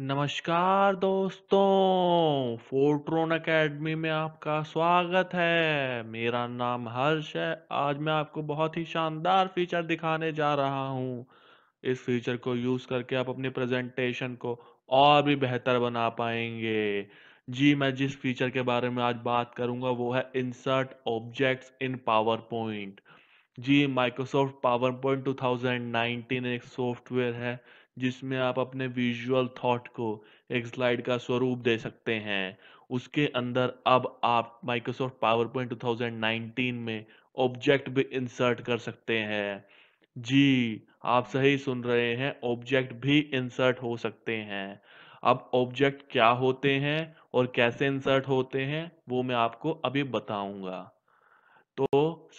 नमस्कार दोस्तों फोर्ट्रोन एकेडमी में आपका स्वागत है मेरा नाम हर्ष है आज मैं आपको बहुत ही शानदार फीचर दिखाने जा रहा हूँ इस फीचर को यूज़ करके आप अपने प्रेजेंटेशन को और भी बेहतर बना पाएंगे जी मैं जिस फीचर के बारे में आज बात करूँगा वो है insert objects in power point जी माइक्रोसॉफ्ट पावर पॉइंट टू एक सॉफ्टवेयर है जिसमें आप अपने विजुअल थॉट को एक स्लाइड का स्वरूप दे सकते हैं उसके अंदर अब आप माइक्रोसॉफ्ट पावर पॉइंट टू में ऑब्जेक्ट भी इंसर्ट कर सकते हैं जी आप सही सुन रहे हैं ऑब्जेक्ट भी इंसर्ट हो सकते हैं अब ऑब्जेक्ट क्या होते हैं और कैसे इंसर्ट होते हैं वो मैं आपको अभी बताऊंगा तो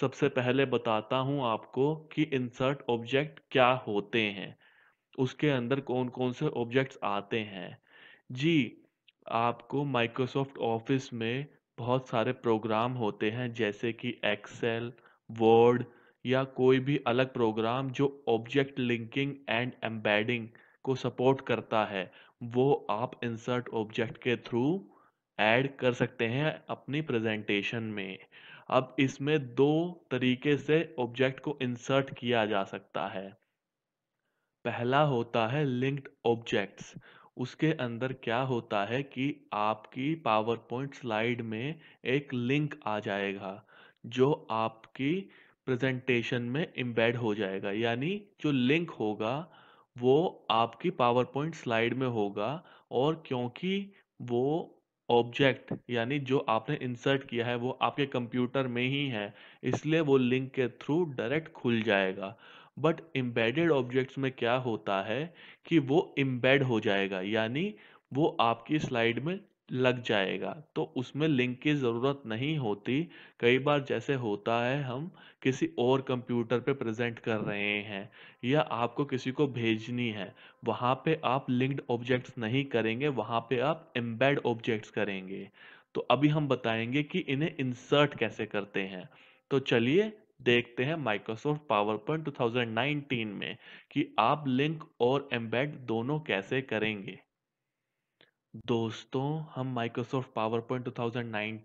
सबसे पहले बताता हूं आपको कि इंसर्ट ऑब्जेक्ट क्या होते हैं उसके अंदर कौन कौन से ऑब्जेक्ट्स आते हैं जी आपको माइक्रोसॉफ्ट ऑफिस में बहुत सारे प्रोग्राम होते हैं जैसे कि एक्सेल वर्ड या कोई भी अलग प्रोग्राम जो ऑब्जेक्ट लिंकिंग एंड एम्बेडिंग को सपोर्ट करता है वो आप इंसर्ट ऑब्जेक्ट के थ्रू ऐड कर सकते हैं अपनी प्रेजेंटेशन में अब इसमें दो तरीके से ऑब्जेक्ट को इंसर्ट किया जा सकता है पहला होता है लिंक्ड ऑब्जेक्ट्स उसके अंदर क्या होता है कि आपकी पावर पॉइंट स्लाइड में एक लिंक आ जाएगा जो आपकी प्रेजेंटेशन में एम्बेड हो जाएगा यानी जो लिंक होगा वो आपकी पावर पॉइंट स्लाइड में होगा और क्योंकि वो ऑब्जेक्ट यानी जो आपने इंसर्ट किया है वो आपके कंप्यूटर में ही है इसलिए वो लिंक के थ्रू डायरेक्ट खुल जाएगा बट एम्बेडेड ऑब्जेक्ट्स में क्या होता है कि वो एम्बेड हो जाएगा यानी वो आपकी स्लाइड में लग जाएगा तो उसमें लिंक की ज़रूरत नहीं होती कई बार जैसे होता है हम किसी और कंप्यूटर पे प्रेजेंट कर रहे हैं या आपको किसी को भेजनी है वहाँ पे आप लिंक्ड ऑब्जेक्ट्स नहीं करेंगे वहाँ पे आप एम्बेड ऑब्जेक्ट्स करेंगे तो अभी हम बताएंगे कि इन्हें इंसर्ट कैसे करते हैं तो चलिए देखते हैं माइक्रोसॉफ्ट पावर पॉइंट टू में कि आप लिंक और एम्बेड दोनों कैसे करेंगे दोस्तों हम माइक्रोसॉफ्ट पावर पॉइंट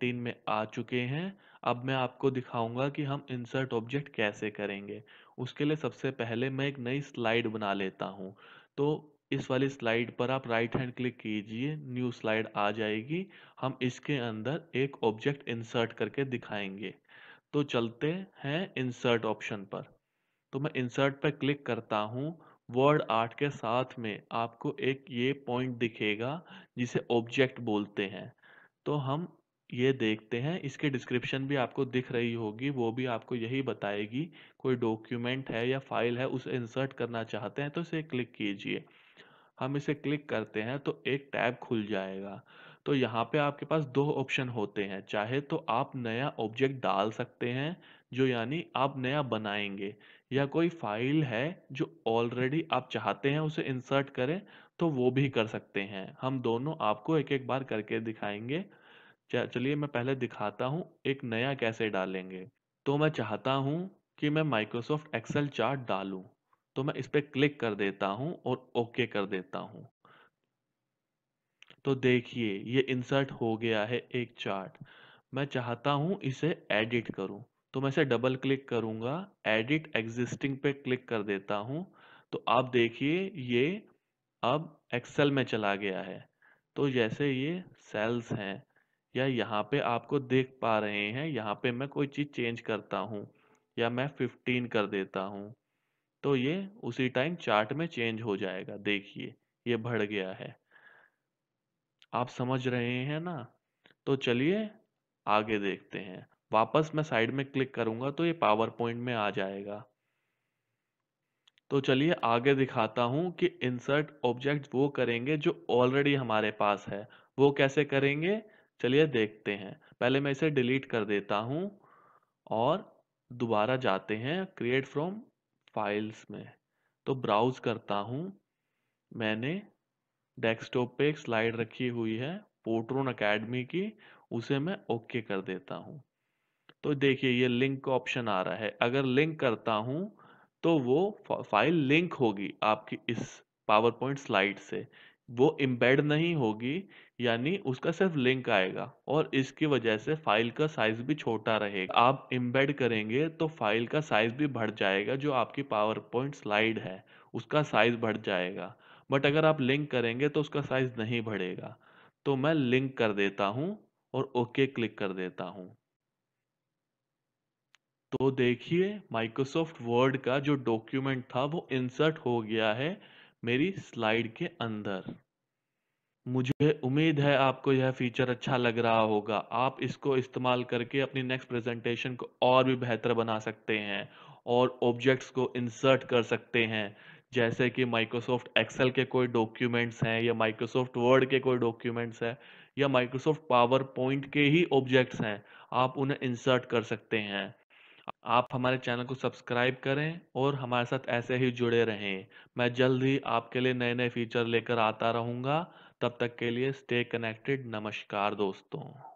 टू में आ चुके हैं अब मैं आपको दिखाऊंगा कि हम इंसर्ट ऑब्जेक्ट कैसे करेंगे उसके लिए सबसे पहले मैं एक नई स्लाइड बना लेता हूं तो इस वाली स्लाइड पर आप राइट हैंड क्लिक कीजिए न्यू स्लाइड आ जाएगी हम इसके अंदर एक ऑब्जेक्ट इंसर्ट करके दिखाएंगे तो चलते हैं इंसर्ट ऑप्शन पर तो मैं इंसर्ट पर क्लिक करता हूँ वर्ड आर्ट के साथ में आपको एक ये पॉइंट दिखेगा जिसे ऑब्जेक्ट बोलते हैं तो हम ये देखते हैं इसके डिस्क्रिप्शन भी आपको दिख रही होगी वो भी आपको यही बताएगी कोई डॉक्यूमेंट है या फाइल है उसे इंसर्ट करना चाहते हैं तो इसे क्लिक कीजिए हम इसे क्लिक करते हैं तो एक टैब खुल जाएगा तो यहाँ पे आपके पास दो ऑप्शन होते हैं चाहे तो आप नया ऑब्जेक्ट डाल सकते हैं जो यानी आप नया बनाएंगे या कोई फाइल है जो ऑलरेडी आप चाहते हैं उसे इंसर्ट करें तो वो भी कर सकते हैं हम दोनों आपको एक एक बार करके दिखाएंगे चलिए मैं पहले दिखाता हूँ एक नया कैसे डालेंगे तो मैं चाहता हूँ कि मैं माइक्रोसॉफ्ट एक्सेल चार्ट डालूँ तो मैं इस पर क्लिक कर देता हूँ और ओके कर देता हूँ तो देखिए ये इंसर्ट हो गया है एक चार्ट मैं चाहता हूँ इसे एडिट करूँ तो मैं इसे डबल क्लिक करूँगा एडिट एग्जिस्टिंग पे क्लिक कर देता हूँ तो आप देखिए ये अब एक्सेल में चला गया है तो जैसे ये सेल्स हैं या यहाँ पे आपको देख पा रहे हैं यहाँ पे मैं कोई चीज़ चेंज करता हूँ या मैं फिफ्टीन कर देता हूँ तो ये उसी टाइम चार्ट में चेंज हो जाएगा देखिए ये बढ़ गया है आप समझ रहे हैं ना तो चलिए आगे देखते हैं वापस मैं साइड में क्लिक करूंगा तो ये पावर पॉइंट में आ जाएगा तो चलिए आगे दिखाता हूँ कि इंसर्ट ऑब्जेक्ट वो करेंगे जो ऑलरेडी हमारे पास है वो कैसे करेंगे चलिए देखते हैं पहले मैं इसे डिलीट कर देता हूँ और दोबारा जाते हैं क्रिएट फ्रॉम फाइल्स में तो ब्राउज करता हूँ मैंने डेस्कटॉप पे एक स्लाइड रखी हुई है पोर्ट्रोन अकेडमी की उसे मैं ओके कर देता हूँ तो देखिए ये लिंक का ऑप्शन आ रहा है अगर लिंक करता हूँ तो वो फाइल लिंक होगी आपकी इस पावर पॉइंट स्लाइड से वो इम्बेड नहीं होगी यानी उसका सिर्फ लिंक आएगा और इसकी वजह से फाइल का साइज भी छोटा रहेगा आप इम्बेड करेंगे तो फाइल का साइज भी बढ़ जाएगा जो आपकी पावर पॉइंट स्लाइड है उसका साइज बढ़ जाएगा बट अगर आप लिंक करेंगे तो उसका साइज नहीं बढ़ेगा तो मैं लिंक कर देता हूं और ओके क्लिक कर देता हूं तो देखिए माइक्रोसॉफ्ट वर्ड का जो डॉक्यूमेंट था वो इंसर्ट हो गया है मेरी स्लाइड के अंदर मुझे उम्मीद है आपको यह फीचर अच्छा लग रहा होगा आप इसको इस्तेमाल करके अपनी नेक्स्ट प्रेजेंटेशन को और भी बेहतर बना सकते हैं और ऑब्जेक्ट्स को इंसर्ट कर सकते हैं जैसे कि माइक्रोसॉफ्ट एक्सेल के कोई डॉक्यूमेंट्स हैं या माइक्रोसॉफ्ट वर्ड के कोई डॉक्यूमेंट्स हैं या माइक्रोसॉफ्ट पावर पॉइंट के ही ऑब्जेक्ट्स हैं आप उन्हें इंसर्ट कर सकते हैं आप हमारे चैनल को सब्सक्राइब करें और हमारे साथ ऐसे ही जुड़े रहें मैं जल्द ही आपके लिए नए नए फीचर लेकर आता रहूँगा तब तक के लिए स्टे कनेक्टेड नमस्कार दोस्तों